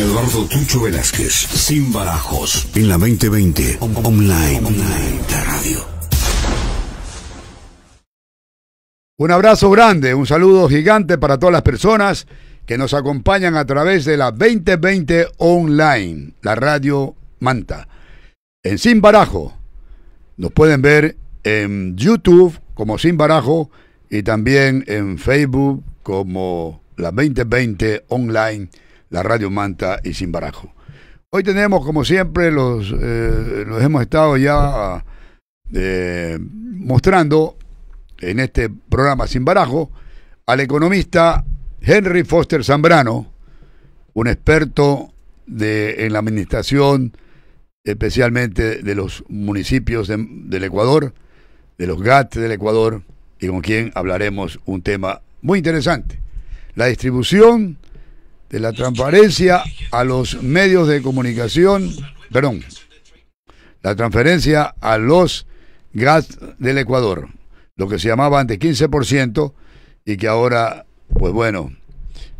Eduardo Tucho Velázquez, sin barajos, en la 2020, online, La radio. Un abrazo grande, un saludo gigante para todas las personas que nos acompañan a través de la 2020 online, la radio Manta. En Sin Barajo, nos pueden ver en YouTube como Sin Barajo y también en Facebook como la 2020 online la Radio Manta y Sin Barajo. Hoy tenemos, como siempre, los, eh, los hemos estado ya eh, mostrando en este programa Sin Barajo al economista Henry Foster Zambrano, un experto de, en la administración, especialmente de los municipios del Ecuador, de los GAT del Ecuador, y con quien hablaremos un tema muy interesante, la distribución de la transparencia a los medios de comunicación, perdón, la transferencia a los gas del Ecuador, lo que se llamaba antes 15% y que ahora, pues bueno,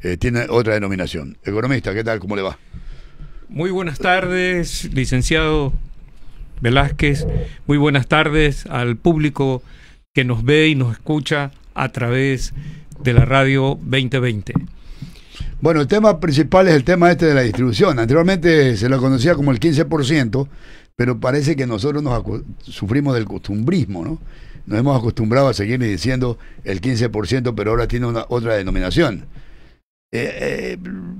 eh, tiene otra denominación. Economista, ¿qué tal? ¿Cómo le va? Muy buenas tardes, licenciado Velázquez. Muy buenas tardes al público que nos ve y nos escucha a través de la radio 2020. Bueno, el tema principal es el tema este de la distribución. Anteriormente se lo conocía como el 15%, pero parece que nosotros nos sufrimos del costumbrismo, ¿no? Nos hemos acostumbrado a seguir diciendo el 15%, pero ahora tiene una, otra denominación. Eh, eh,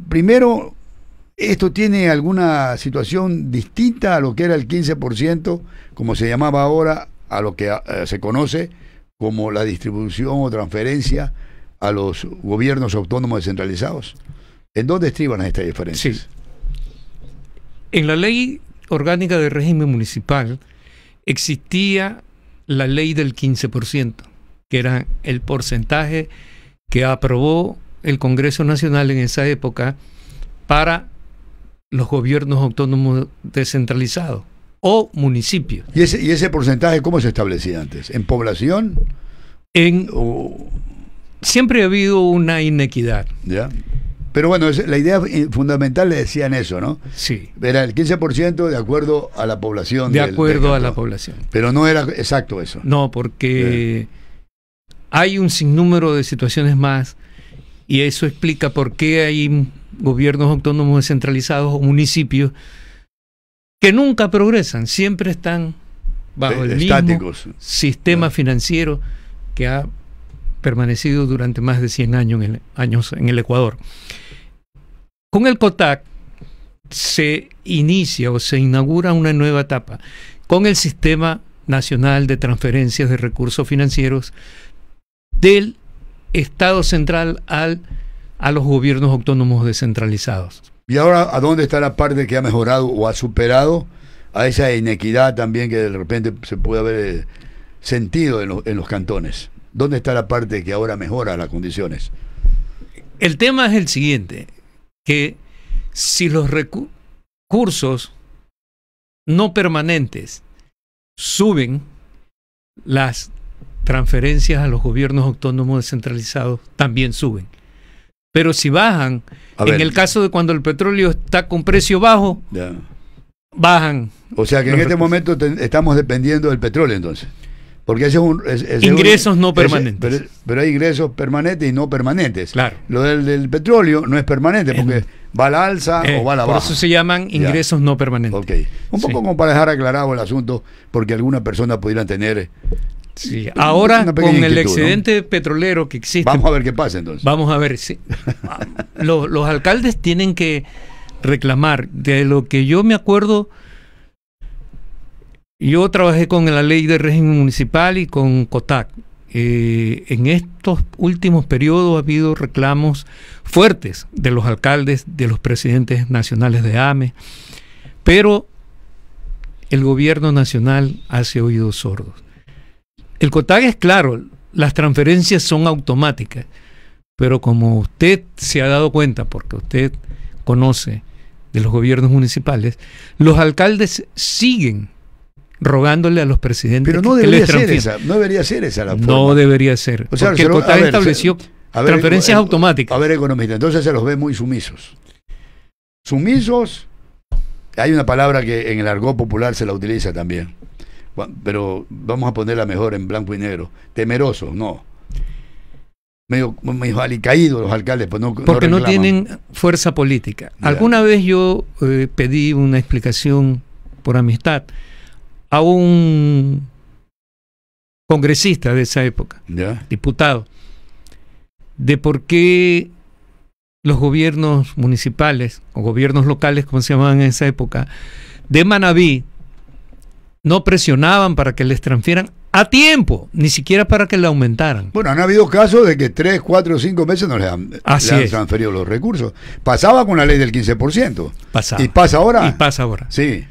primero, ¿esto tiene alguna situación distinta a lo que era el 15%, como se llamaba ahora, a lo que eh, se conoce como la distribución o transferencia a los gobiernos autónomos descentralizados? ¿En dónde estriban estas diferencias? En la ley orgánica del régimen municipal existía la ley del 15%, que era el porcentaje que aprobó el Congreso Nacional en esa época para los gobiernos autónomos descentralizados o municipios. ¿Y ese, y ese porcentaje cómo se establecía antes? ¿En población? En, siempre ha habido una inequidad. Ya. Pero bueno, la idea fundamental le decían eso, ¿no? Sí. Era el 15% de acuerdo a la población. De acuerdo a la población. Pero no era exacto eso. No, porque hay un sinnúmero de situaciones más y eso explica por qué hay gobiernos autónomos descentralizados o municipios que nunca progresan, siempre están bajo eh, el mismo sistema financiero que ha permanecido durante más de 100 años en el, en el Ecuador. Con el COTAC se inicia o se inaugura una nueva etapa. Con el sistema Nacional de Transferencias de Recursos Financieros del Estado central al, a los gobiernos autónomos descentralizados. ¿Y ahora a dónde está la parte que ha mejorado o ha superado a esa inequidad también que de repente se puede haber eh, sentido en los cantones? ¿Dónde está la parte que ahora mejora las condiciones? El tema es el siguiente, que si los recursos no permanentes suben, las transferencias a los gobiernos autónomos descentralizados también suben. Pero si bajan, en el caso de cuando el petróleo está con precio bajo, bajan. O sea que en este momento estamos dependiendo del petróleo entonces. Porque ese es un. ingresos no permanentes. pero, hay ingresos permanentes y no permanentes. Claro. Lo del, petróleo no es permanente porque eh, va a la alza o va a la baja. Por eso se llaman ingresos no permanentes. Ok. Un poco como para dejar aclarado el asunto, porque alguna persona pudieran tener. Eh, sí. Ahora, con el excedente petrolero que existe. Vamos a ver qué pasa entonces. Vamos a ver. si los alcaldes tienen que reclamar. De lo que yo me acuerdo yo trabajé con la ley de régimen municipal y con COTAC. Eh, en estos últimos periodos ha habido reclamos fuertes de los alcaldes, de los presidentes nacionales de AME, pero el gobierno nacional hace oídos sordos. El COTAC es claro, las transferencias son automáticas, pero como usted se ha dado cuenta, porque usted conoce de los gobiernos municipales, los alcaldes siguen rogándole a los presidentes Pero no que, debería esa, no debería ser esa la forma. No debería ser. porque el estableció transferencias automáticas. A ver, economista, entonces se los ve muy sumisos. Sumisos, hay una palabra que en el argot popular se la utiliza también, pero vamos a ponerla mejor en blanco y negro. Temerosos, no. Medio, medio alicaídos los alcaldes. Pues porque no, tienen fuerza política. Alguna vez yo eh, pedí una explicación por amistad a un congresista de esa época, diputado, de por qué los gobiernos municipales o gobiernos locales, como se llamaban en esa época, de Manabí no presionaban para que les transfieran a tiempo, ni siquiera para que le aumentaran. Bueno, han habido casos de que tres, cuatro, cinco meses no les han, transferido los recursos. Pasaba con la ley del 15%. Y pasa ahora. Y pasa ahora. Sí.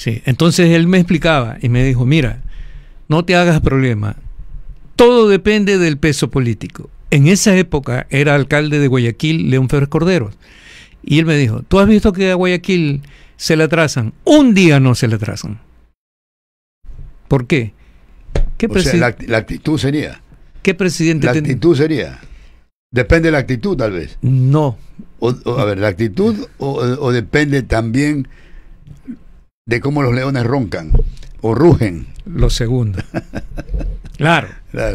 Sí, entonces él me explicaba y me dijo, mira, no te hagas problema, todo depende del peso político. En esa época era alcalde de Guayaquil León Ferrer Corderos. Y él me dijo, ¿tú has visto que a Guayaquil se le atrasan? Un día no se le atrasan. ¿Por qué? ¿Qué la, actitud sería. ¿Qué presidente? La actitud sería. Depende de la actitud, tal vez. No. a ver, la actitud o depende también de cómo los leones roncan o rugen. Lo segundo. Claro.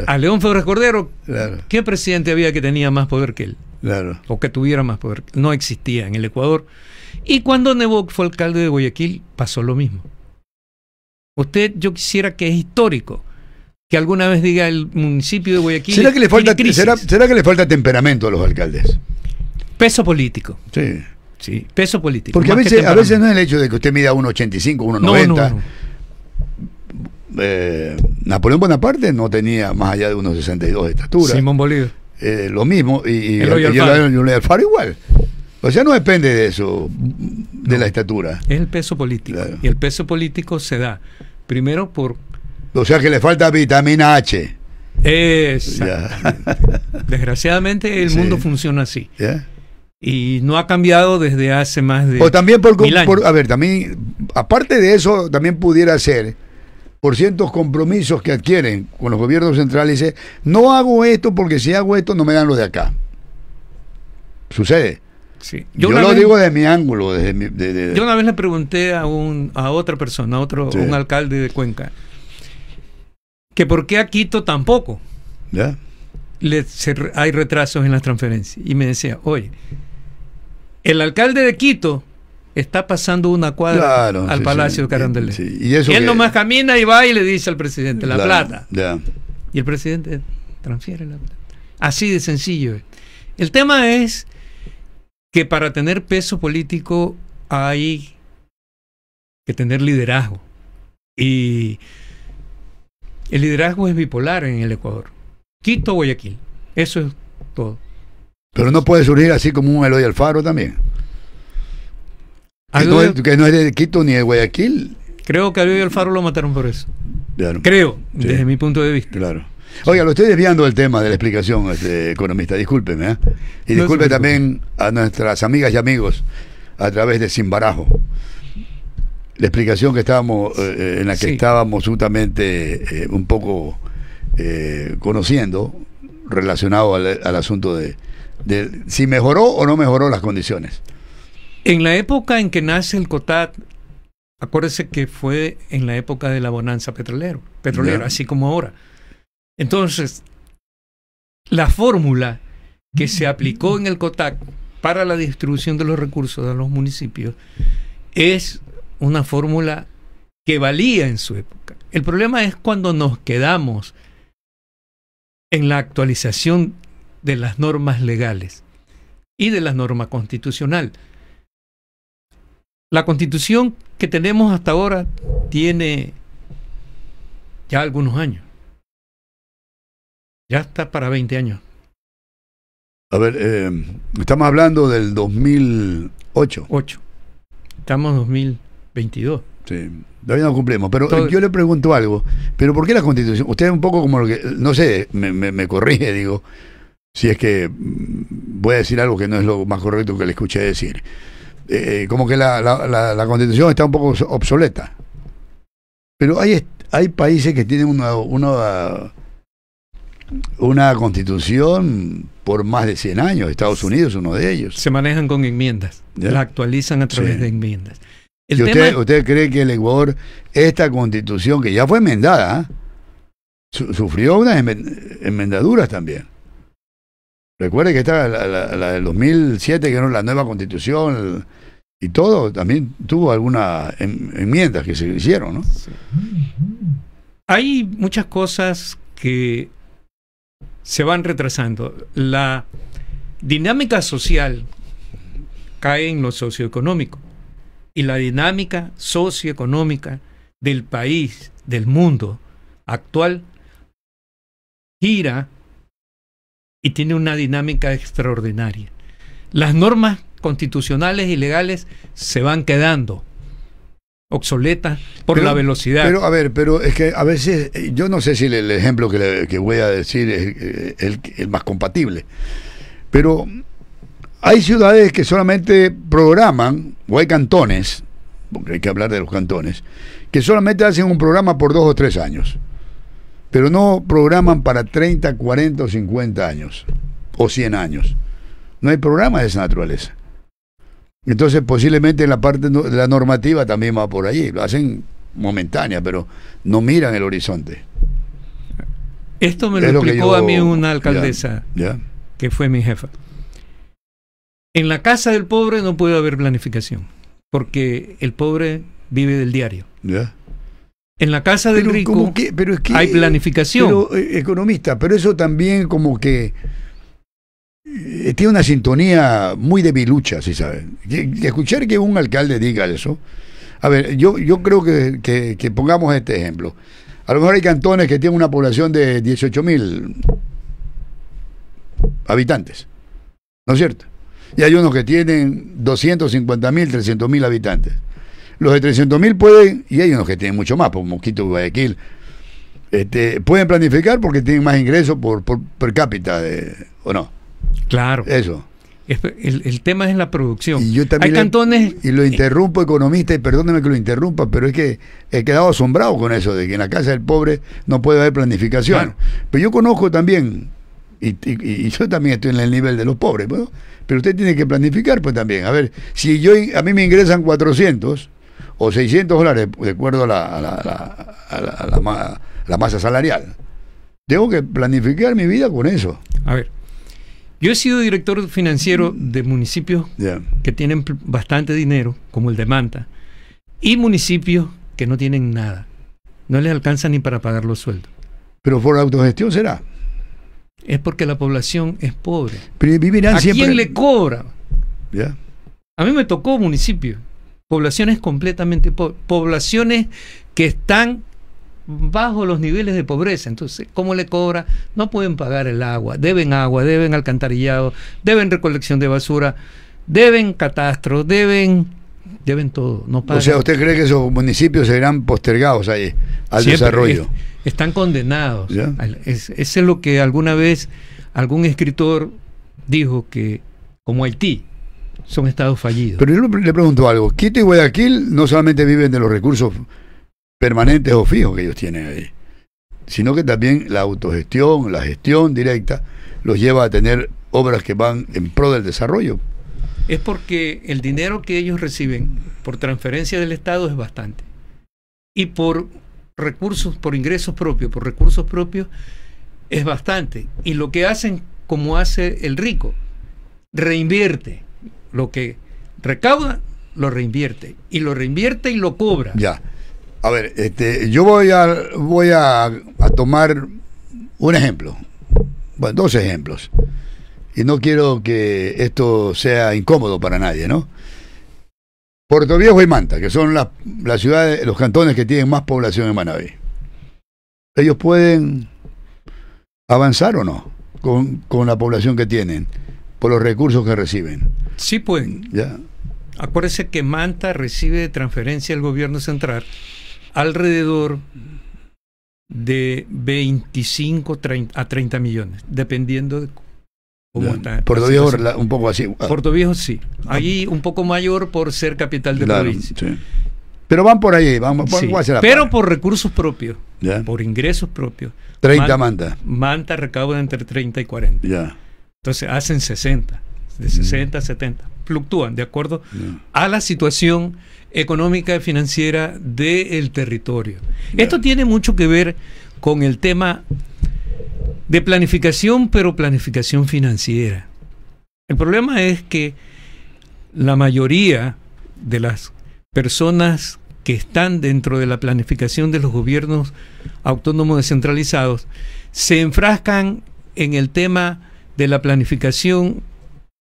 A León Febres Cordero, claro. ¿qué presidente había que tenía más poder que él? Claro. O que tuviera más poder. No existía en el Ecuador. Y cuando Nebo fue alcalde de Guayaquil, pasó lo mismo. Usted, yo quisiera que es histórico que alguna vez diga el municipio de Guayaquil. ¿Será que le falta, será que le falta temperamento a los alcaldes? Peso político. Sí peso político. Porque a veces, a veces no es el hecho de que usted mida 1,85, 1,90. Eh, Napoleón Bonaparte no tenía más allá de 1,62 de estatura. Simón Bolívar. Eh, lo mismo, y, y el, el igual. O sea, no depende de eso, de la estatura. Es el peso político. Y el peso político se da primero por... O sea, que le falta vitamina H. Desgraciadamente el mundo funciona así. ¿Ya? y no ha cambiado desde hace más de. O también porque... a ver, también aparte de eso también pudiera ser por ciertos compromisos que adquieren con los gobiernos centrales, dice, no hago esto porque si hago esto no me dan lo de acá. Sucede. Sí. Yo, lo digo desde mi ángulo. Yo una vez le pregunté a, un, a otra persona, a otro, un alcalde de Cuenca, que por qué a Quito tampoco. hay retrasos en las transferencias. Y me decía, oye, el alcalde de Quito está pasando una cuadra al Palacio de y, él nomás camina y va y le dice al presidente la, plata. Y el presidente transfiere la plata. Así de sencillo. El tema es que para tener peso político hay que tener liderazgo. Y el liderazgo es bipolar en el Ecuador. Quito, Guayaquil. Eso es todo. Pero no puede surgir así como un Eloy Alfaro también. Que no, es, de Quito ni de Guayaquil. Creo que a Eloy Alfaro lo mataron por eso. Creo, desde mi punto de vista. Claro. Oiga, lo estoy desviando del tema de la explicación, este economista, discúlpeme. ¿eh? Y disculpe también a nuestras amigas y amigos a través de Sin Barajo. La explicación que estábamos, eh, en la que estábamos justamente eh, un poco conociendo relacionado al asunto de, de si mejoró o no mejoró las condiciones. En la época en que nace el COTAT, acuérdese que fue en la época de la bonanza petrolero, petrolera, así como ahora. Entonces, la fórmula que se aplicó en el COTAC para la distribución de los recursos a los municipios es una fórmula que valía en su época. El problema es cuando nos quedamos en la actualización de las normas legales y de la norma constitucional. La constitución que tenemos hasta ahora tiene ya algunos años. Ya está para 20 años. A ver, eh, estamos hablando del 2008. 8. Estamos en 2022. Sí, todavía no cumplimos. Pero eh, yo le pregunto algo. ¿Pero por qué la Constitución? Usted es un poco como lo que, no sé, me, me, me corrige, digo si es que mm, voy a decir algo que no es lo más correcto que le escuché decir. Eh, eh, como que la, la, constitución está un poco obsoleta. Pero hay, hay países que tienen una, una, una constitución por más de 100 años. Estados Unidos es uno de ellos. Se manejan con enmiendas, la actualizan a través de enmiendas. usted, usted, cree que el Ecuador, esta constitución que ya fue enmendada, sufrió unas enmendaduras también? Recuerde que está la, la, del 2007, que era la nueva constitución y todo, también tuvo algunas em, enmiendas que se hicieron, ¿no? Hay muchas cosas que se van retrasando. La dinámica social cae en lo socioeconómico y la dinámica socioeconómica del país, del mundo actual, gira y tiene una dinámica extraordinaria. Las normas constitucionales y legales se van quedando obsoletas por la velocidad. Pero a ver, pero es que a veces yo no sé si el, ejemplo que, voy a decir es eh, el, el más compatible, pero hay ciudades que solamente programan, o hay cantones, porque hay que hablar de los cantones, que solamente hacen un programa por dos o tres años pero no programan para 30, 40 o 50 años o 100 años. No hay programa de esa naturaleza. Entonces posiblemente en la parte de la normativa también va por allí. Lo hacen momentánea, pero no miran el horizonte. Esto me lo, explicó a mí una alcaldesa que fue mi jefa. En la casa del pobre no puede haber planificación, porque el pobre vive del diario. Ya. En la casa del rico pero hay planificación. Pero, eh, economista, pero eso también como que eh, tiene una sintonía muy debilucha, si saben. Escuchar que un alcalde diga eso. A ver, yo, yo creo que, que, que pongamos este ejemplo. A lo mejor hay cantones que tienen una población de 18 mil habitantes, ¿no es cierto? Y hay unos que tienen 250 mil, 300 mil habitantes. Los de 300.000 pueden, y hay unos que tienen mucho más, por Mosquito Guayaquil, este, pueden planificar porque tienen más ingresos por, per cápita, de, ¿o no? Claro. Eso. El, el, tema es la producción. Y yo también Hay cantones. y lo eh, interrumpo, economista, y perdóneme que lo interrumpa, pero es que he quedado asombrado con eso, de que en la casa del pobre no puede haber planificación. Pero yo conozco también, y, yo también estoy en el nivel de los pobres, pero usted tiene que planificar, pues también. A ver, si yo a mí me ingresan 400 o 600 dólares de acuerdo a la, la, masa salarial. Tengo que planificar mi vida con eso. A ver, yo he sido director financiero de municipios que tienen bastante dinero, como el de Manta, y municipios que no tienen nada. No les alcanza ni para pagar los sueldos. Pero por autogestión será. Es porque la población es pobre. ¿A quién le cobra? A mí me tocó municipio poblaciones completamente poblaciones que están bajo los niveles de pobreza. Entonces, ¿cómo le cobra? No pueden pagar el agua, deben agua, deben alcantarillado, deben recolección de basura, deben catastro, deben deben todo. No O sea, ¿usted cree que esos municipios serán postergados ahí, al desarrollo? están condenados. Ese es lo que alguna vez algún escritor dijo que, como Haití, son estados fallidos. Pero yo le pregunto algo. Quito y Guayaquil no solamente viven de los recursos permanentes o fijos que ellos tienen ahí, sino que también la autogestión, la gestión directa, los lleva a tener obras que van en pro del desarrollo. Es porque el dinero que ellos reciben por transferencia del Estado es bastante. Y por recursos, por ingresos propios, por recursos propios, es bastante. Y lo que hacen, como hace el rico, reinvierte lo que recauda lo reinvierte y lo reinvierte y lo cobra. Ya. A ver, este, yo voy a voy a, tomar un ejemplo. Bueno, dos ejemplos. Y no quiero que esto sea incómodo para nadie, ¿no? Puerto Viejo y Manta, que son las, las ciudades, los cantones que tienen más población en Manaví. ¿Ellos pueden avanzar o no con, con la población que tienen por los recursos que reciben? Sí pueden. Ya. Acuérdese que Manta recibe de transferencia del gobierno central alrededor de 25 a 30 millones, dependiendo de cómo está. Puerto Viejo un poco así. Ah. Puerto Viejo sí. Ahí ah. un poco mayor por ser capital de claro, Pero van por ahí, van, Pero por recursos propios, por ingresos propios. 30 manta. Manta, recauda entre 30 y 40. Ya. Entonces hacen 60 de 60, mm. 70. Fluctúan de acuerdo mm. a la situación económica y financiera del territorio. Esto tiene mucho que ver con el tema de planificación, pero planificación financiera. El problema es que la mayoría de las personas que están dentro de la planificación de los gobiernos autónomos descentralizados se enfrascan en el tema de la planificación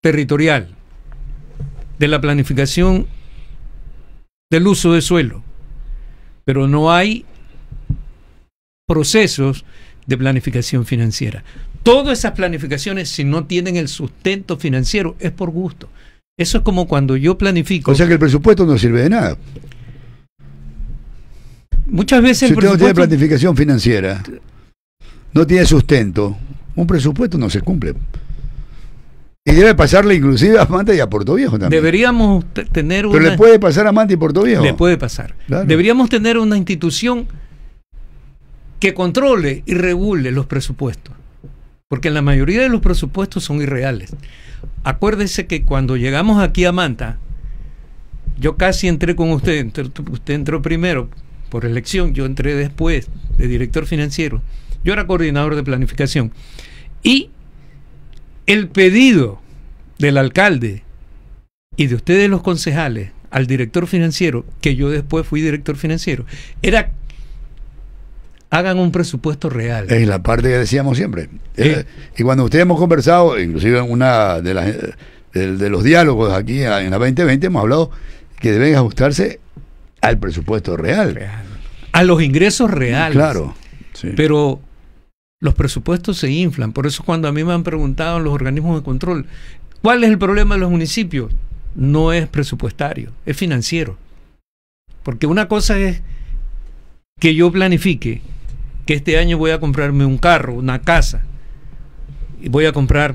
territorial, de la planificación del uso de suelo, pero no hay procesos de planificación financiera. Todas esas planificaciones, si no tienen el sustento financiero, es por gusto. Eso es como cuando yo planifico. O sea que el presupuesto no sirve de nada. Muchas veces. Si no tiene planificación financiera, no tiene sustento, un presupuesto no se cumple. Y debe pasarle inclusive a Manta y a Puerto Viejo también. Deberíamos tener una... Pero le puede pasar a Manta y Puerto Viejo. Le puede pasar. Deberíamos tener una institución que controle y regule los presupuestos. Porque la mayoría de los presupuestos son irreales. Acuérdese que cuando llegamos aquí a Manta, yo casi entré con usted. usted entró primero por elección, yo entré después de director financiero. Yo era coordinador de planificación. Y el pedido del alcalde y de ustedes los concejales al director financiero, que yo después fui director financiero, era hagan un presupuesto real. Es la parte que decíamos siempre. Eh, y cuando ustedes hemos conversado, inclusive en una de las eh, los diálogos aquí en la 2020, hemos hablado que deben ajustarse al presupuesto real. A los ingresos reales. Claro. Pero los presupuestos se inflan. Por eso cuando a mí me han preguntado los organismos de control, ¿cuál es el problema de los municipios? No es presupuestario, es financiero. Porque una cosa es que yo planifique que este año voy a comprarme un carro, una casa, y voy a comprar,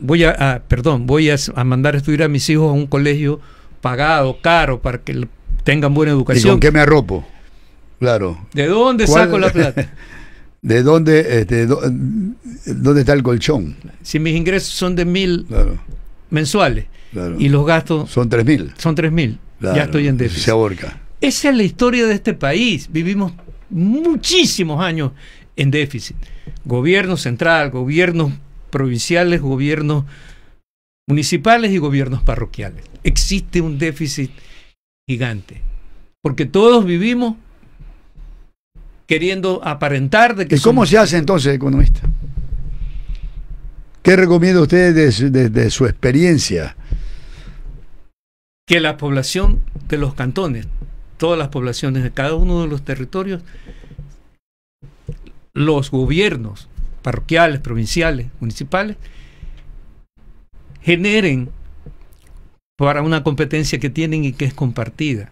voy a, ah, perdón, voy a, mandar a estudiar a mis hijos a un colegio pagado, caro, para que tengan buena educación. ¿Y con qué me arropo? Claro. ¿De dónde saco la plata? de dónde, este, dónde está el colchón. Si mis ingresos son de mil mensuales y los gastos... Son tres mil. Son tres mil. Ya estoy en déficit. Se ahorca. Esa es la historia de este país. Vivimos muchísimos años en déficit. Gobierno central, gobiernos provinciales, gobiernos municipales y gobiernos parroquiales. Existe un déficit gigante. Porque todos vivimos queriendo aparentar de que... ¿Y cómo se hace entonces economista? ¿Qué recomienda usted desde su experiencia? Que la población de los cantones, todas las poblaciones de cada uno de los territorios, los gobiernos parroquiales, provinciales, municipales, generen para una competencia que tienen y que es compartida,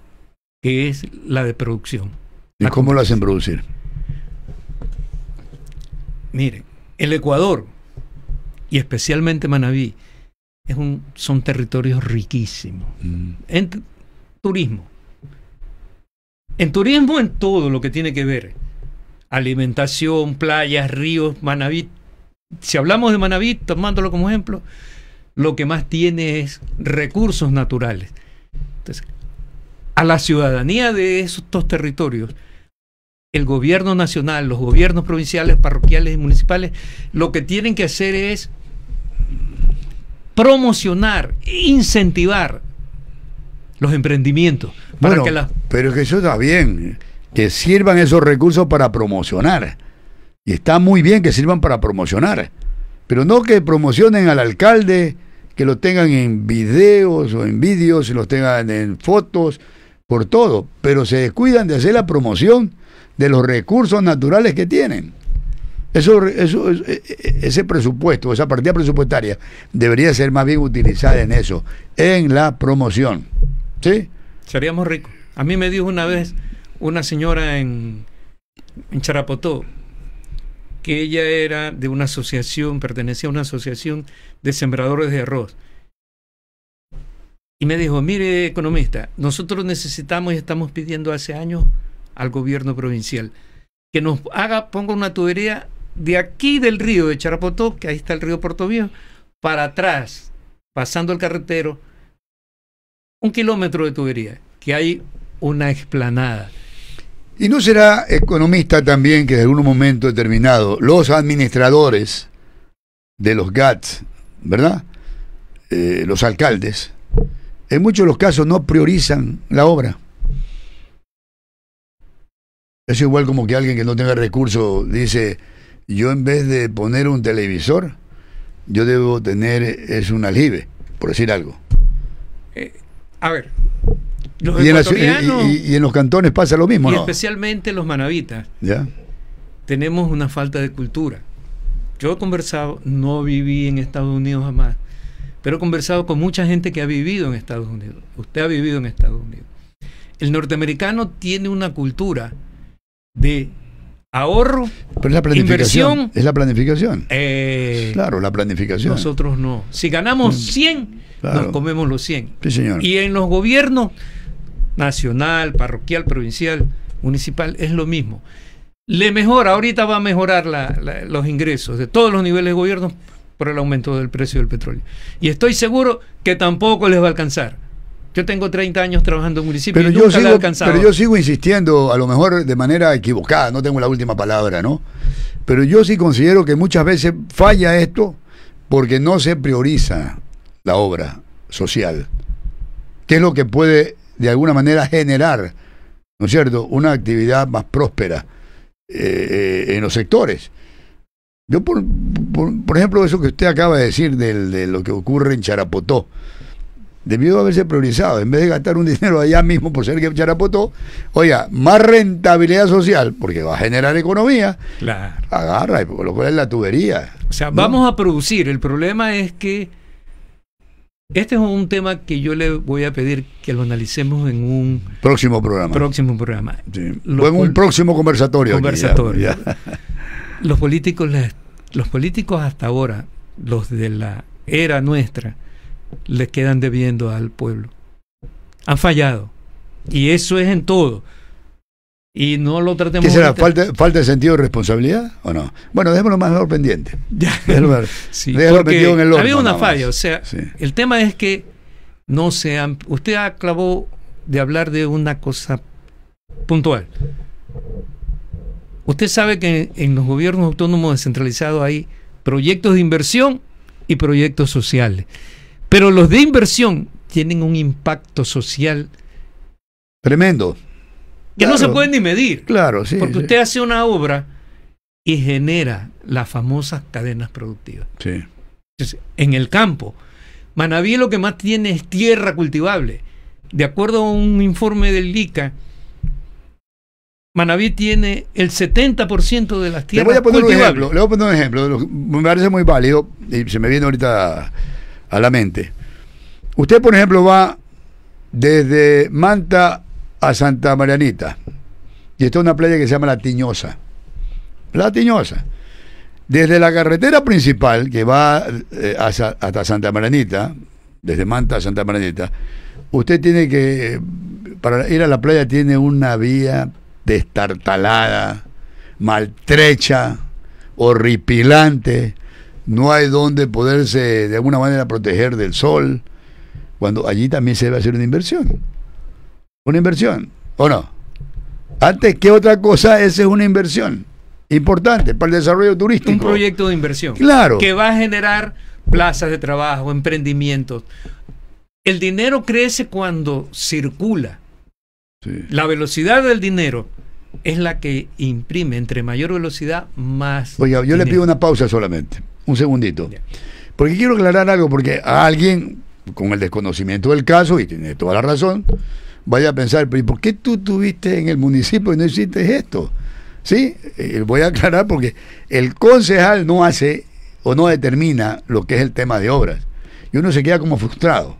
que es la de producción. ¿Y ah, cómo lo hacen producir? Miren, el Ecuador y especialmente Manabí es un, son territorios riquísimos mm. en turismo. En turismo, en todo lo que tiene que ver alimentación, playas, ríos, Manabí. Si hablamos de Manaví, tomándolo como ejemplo, lo que más tiene es recursos naturales. Entonces, a la ciudadanía de estos territorios, el gobierno nacional, los gobiernos provinciales, parroquiales y municipales, lo que tienen que hacer es promocionar, incentivar los emprendimientos. Para que pero que eso está bien, que sirvan esos recursos para promocionar. Y está muy bien que sirvan para promocionar, pero no que promocionen al alcalde, que lo tengan en videos o en vídeos, lo tengan en fotos, por todo, pero se descuidan de hacer la promoción de los recursos naturales que tienen. Eso, e, e, ese presupuesto, esa partida presupuestaria, debería ser más bien utilizada en eso, en la promoción. ¿Sí? Seríamos ricos. A mí me dijo una vez una señora en, en Charapotó que ella era de una asociación, pertenecía a una asociación de sembradores de arroz y me dijo, mire economista, nosotros necesitamos y estamos pidiendo hace años al gobierno provincial que nos haga, ponga una tubería de aquí del río de Charapotó, que ahí está el río Portobío, para atrás, pasando el carretero, un kilómetro de tubería, que hay una explanada. ¿Y no será economista también que en algún momento determinado los administradores de los GATS, ¿verdad? Eh, los alcaldes, en muchos de los casos no priorizan la obra. Es igual como que alguien que no tenga recursos dice, yo en vez de poner un televisor, yo debo tener es un aljibe, por decir algo. Eh, a ver, y, en y, en los cantones pasa lo mismo. Y especialmente los manavitas. ¿Ya? Tenemos una falta de cultura. Yo he conversado, no viví en Estados Unidos jamás, pero he conversado con mucha gente que ha vivido en Estados Unidos. Usted ha vivido en Estados Unidos. El norteamericano tiene una cultura de ahorro, pero la inversión. Es la planificación. Eh, claro, la planificación. Nosotros no. Si ganamos 100, mm. nos comemos los 100. Sí, señor. Y en los gobiernos nacional, parroquial, provincial, municipal, es lo mismo. Le mejora, ahorita va a mejorar los ingresos de todos los niveles de gobierno el aumento del precio del petróleo. Y estoy seguro que tampoco les va a alcanzar. Yo tengo 30 años trabajando en municipios pero nunca yo sigo, alcanzado. Pero yo sigo insistiendo, a lo mejor de manera equivocada, no tengo la última palabra, ¿no? Pero yo sí considero que muchas veces falla esto porque no se prioriza la obra social, que es lo que puede de alguna manera generar, ¿no es cierto?, una actividad más próspera eh, eh, en los sectores. Yo, por, por, ejemplo, eso que usted acaba de decir de lo que ocurre en Charapotó, debió haberse priorizado. En vez de gastar un dinero allá mismo por ser que Charapotó, oiga, más rentabilidad social, porque va a generar economía. Claro. Agarra y lo cual es la tubería. O sea, vamos a producir. El problema es que este es un tema que yo le voy a pedir que lo analicemos en un próximo programa. Próximo programa. O en un próximo conversatorio. Conversatorio. Los políticos les los políticos hasta ahora, los de la era nuestra, le quedan debiendo al pueblo. Han fallado. Y eso es en todo. Y no lo tratemos. ¿Qué será? ¿Falta, ¿Falta de sentido de responsabilidad o no? Bueno, dejémoslo más pendiente. Ya. pendiente había una falla. O sea, el tema es que no se. Han, usted acabó de hablar de una cosa puntual. Usted sabe que en los gobiernos autónomos descentralizados hay proyectos de inversión y proyectos sociales. Pero los de inversión tienen un impacto social tremendo. Que no se puede ni medir. Claro, Porque usted hace una obra y genera las famosas cadenas productivas. Sí. en el campo, Manaví lo que más tiene es tierra cultivable. De acuerdo a un informe del ICA, Manaví tiene el 70% de las tierras. Le voy a poner un ejemplo, le voy a poner un ejemplo, me parece muy válido y se me viene ahorita a la mente. Usted, por ejemplo, va desde Manta a Santa Marianita y está una playa que se llama La Tiñosa. La Tiñosa. Desde la carretera principal que va eh, hasta, hasta, Santa Marianita, desde Manta a Santa Marianita, usted tiene que, eh, para ir a la playa tiene una vía destartalada, maltrecha, horripilante. No hay donde poderse de alguna manera proteger del sol, cuando allí también se debe hacer una inversión. Una inversión, ¿o no? Antes que otra cosa, esa es una inversión importante para el desarrollo turístico. Un proyecto de inversión. Claro. Que va a generar plazas de trabajo, emprendimientos. El dinero crece cuando circula. La velocidad del dinero es la que imprime entre mayor velocidad más. Oiga, yo le pido una pausa solamente, un segundito. Porque quiero aclarar algo, porque alguien con el desconocimiento del caso, y tiene toda la razón, vaya a pensar, pero ¿y por qué tú tuviste en el municipio y no hiciste esto? Sí, eh, voy a aclarar porque el concejal no hace o no determina lo que es el tema de obras. Y uno se queda como frustrado.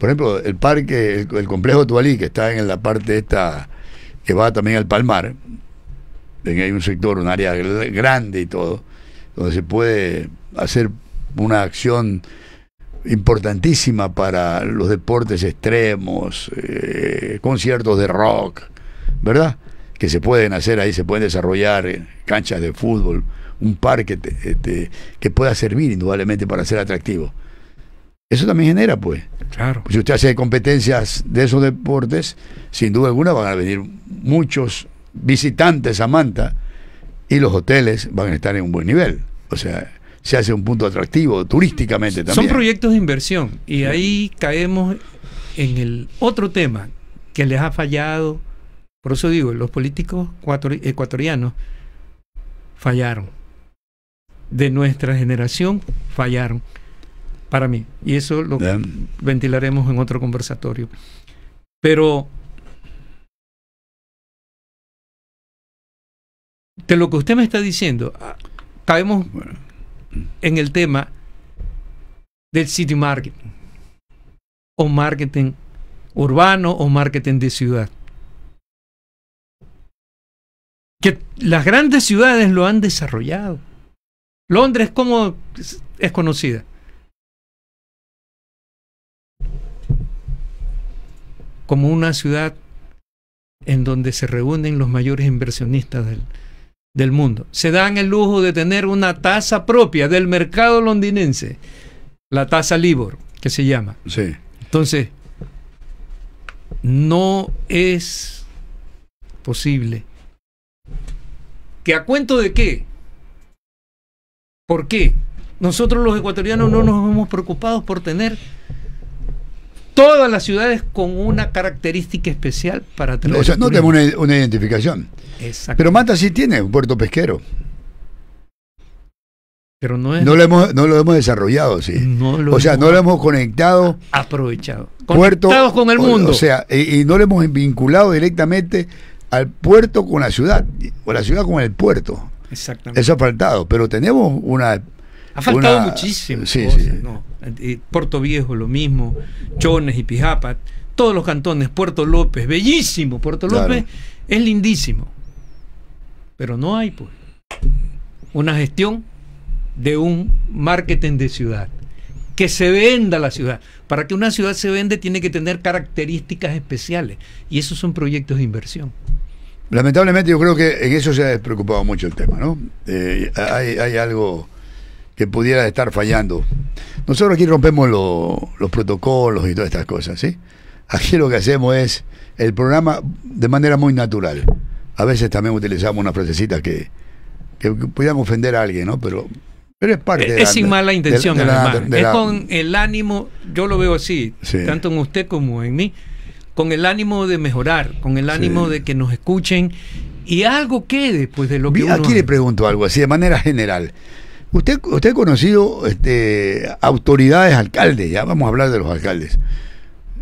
Por ejemplo, el parque, el, complejo Tualí, que está en la parte esta, que va también al Palmar, hay un sector, un área grande y todo, donde se puede hacer una acción importantísima para los deportes extremos, eh, conciertos de rock, ¿verdad? Que se pueden hacer ahí, se pueden desarrollar canchas de fútbol, un parque este, que pueda servir indudablemente para ser atractivo. Eso también genera, pues. Claro. si usted hace competencias de esos deportes, sin duda alguna van a venir muchos visitantes a Manta y los hoteles van a estar en un buen nivel. O sea, se hace un punto atractivo turísticamente también. Son proyectos de inversión y ahí caemos en el otro tema que les ha fallado. Por eso digo, los políticos ecuatorianos fallaron. De nuestra generación fallaron para mí. Y eso lo ventilaremos en otro conversatorio. Pero de lo que usted me está diciendo, ah, caemos en el tema del city marketing o marketing urbano o marketing de ciudad. Que las grandes ciudades lo han desarrollado. Londres, como es conocida? como una ciudad en donde se reúnen los mayores inversionistas del, del mundo. Se dan el lujo de tener una tasa propia del mercado londinense, la tasa Libor, que se llama. Sí. Entonces, no es posible que a cuento de qué, ¿por qué? Nosotros los ecuatorianos no oh. nos hemos preocupado por tener todas las ciudades con una característica especial para tener. O sea, no tenemos una, identificación. Exacto. Pero Mata sí tiene un puerto pesquero. Pero no es. No lo hemos, desarrollado, sí. o sea, no lo hemos conectado. Aprovechado. Conectados con el mundo. O, sea, y, no lo hemos vinculado directamente al puerto con la ciudad, o la ciudad con el puerto. Exactamente. Eso ha faltado, pero tenemos una ha faltado muchísimo. Eh, eh, Puerto Viejo lo mismo, Chones y Pijapa, todos los cantones, Puerto López, bellísimo, Puerto López es lindísimo. Pero no hay pues una gestión de un marketing de ciudad. Que se venda la ciudad. Para que una ciudad se vende tiene que tener características especiales. Y esos son proyectos de inversión. Lamentablemente yo creo que en eso se ha preocupado mucho el tema, ¿no? Eh, hay algo que pudiera estar fallando. Nosotros aquí rompemos los protocolos y todas estas cosas, ¿sí? Aquí lo que hacemos es el programa de manera muy natural. A veces también utilizamos una frasecita que, que ofender a alguien, ¿no? Pero, pero es parte es, de la, sin mala intención, es con el ánimo, yo lo veo así, tanto en usted como en mí, con el ánimo de mejorar, con el ánimo de que nos escuchen y algo quede después pues, de lo que Aquí le pregunto algo así de manera general. Usted, usted ha conocido este, autoridades, alcaldes, ya vamos a hablar de los alcaldes.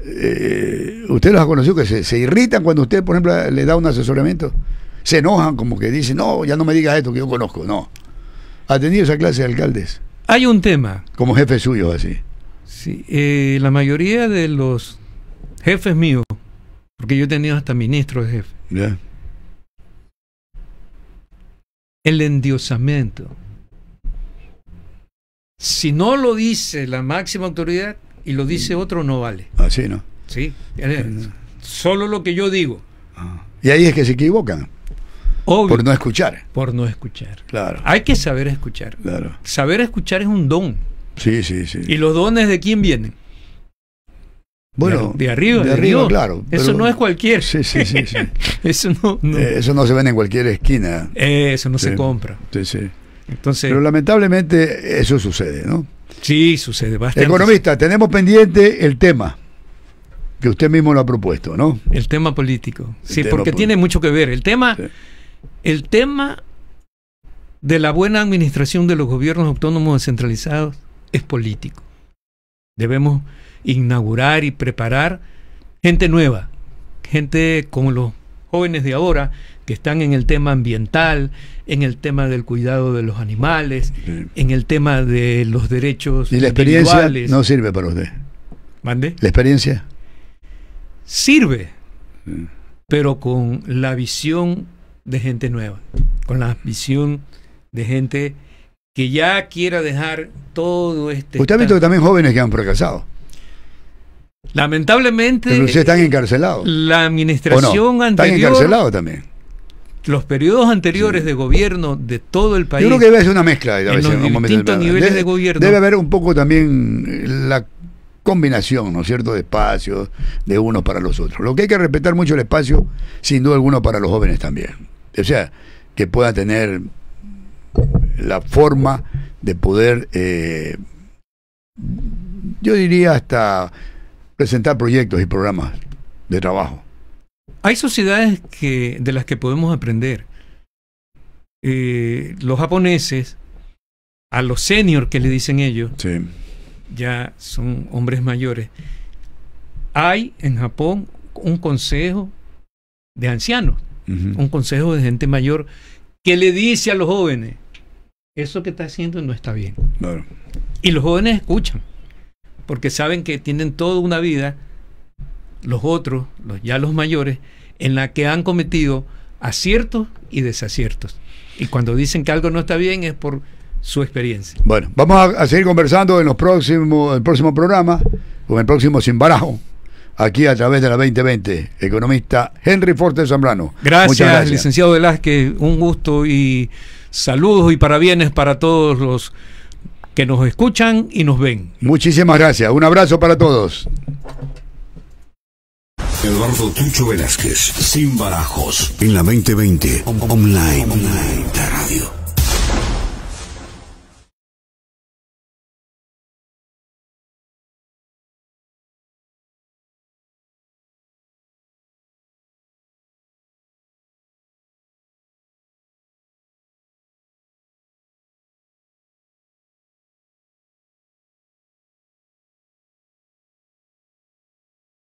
Eh, usted los ha conocido que se, irritan cuando usted, por ejemplo, le da un asesoramiento. Se enojan como que dicen, no, ya no me digas esto que yo conozco. No. ¿Ha tenido esa clase de alcaldes? Hay un tema. Como jefe suyo, así. Sí, eh, la mayoría de los jefes míos, porque yo he tenido hasta ministro de jefe. El endiosamiento. Si no lo dice la máxima autoridad y lo dice mm. otro, no vale. Así, ah, ¿no? Sí. Eh, solo lo que yo digo. Ah. Y ahí es que se equivocan. Obvio, por no escuchar. Por no escuchar. Claro. Hay que saber escuchar. Claro. Saber escuchar es un don. Sí, sí, sí. ¿Y los dones de quién vienen? Bueno, de, arriba, de, arriba, claro. eso no es cualquier. Sí, sí, sí. eso, no, eh, eso no se vende en cualquier esquina. eso no se compra. Sí, sí. Pero lamentablemente eso sucede, ¿no? Sí, sucede bastante. Economista, tenemos pendiente el tema que usted mismo lo ha propuesto, ¿no? El tema político. sí, porque tiene mucho que ver. El tema, el tema de la buena administración de los gobiernos autónomos descentralizados es político. Debemos inaugurar y preparar gente nueva, gente como lo jóvenes de ahora que están en el tema ambiental, en el tema del cuidado de los animales, en el tema de los derechos. ¿Y la experiencia no sirve para usted? ¿Mande? ¿La experiencia? Sirve, pero con la visión de gente nueva, con la visión de gente que ya quiera dejar todo este... Usted ha visto también jóvenes que han fracasado. Lamentablemente. Pero ustedes están encarcelados. La administración anterior. Están encarcelados también. Los periodos anteriores de gobierno de todo el país. Yo creo que debe ser una mezcla. en distintos niveles de gobierno. Debe haber un poco también eh, la combinación, ¿no es cierto?, de espacios de unos para los otros. Lo que hay que respetar mucho el espacio, sin duda alguna, para los jóvenes también. O sea, que puedan tener la forma de poder, eh, yo diría hasta presentar proyectos y programas de trabajo. Hay sociedades que, de las que podemos aprender. Eh, los japoneses, a los seniors que le dicen ellos, ya son hombres mayores, hay en Japón un consejo de ancianos, un consejo de gente mayor que le dice a los jóvenes, eso que está haciendo no está bien. Y los jóvenes escuchan porque saben que tienen toda una vida, los otros, los, ya los mayores, en la que han cometido aciertos y desaciertos. Y cuando dicen que algo no está bien es por su experiencia. Bueno, vamos a, seguir conversando en los próximos, el próximo programa, con el próximo Sin aquí a través de la 2020. Economista Henry Forte Zambrano. Gracias, gracias, licenciado Velázquez, un gusto y saludos y parabienes para todos los que nos escuchan y nos ven. Muchísimas gracias. Un abrazo para todos. Eduardo Tucho Velázquez, sin barajos, en la 2020, online, radio.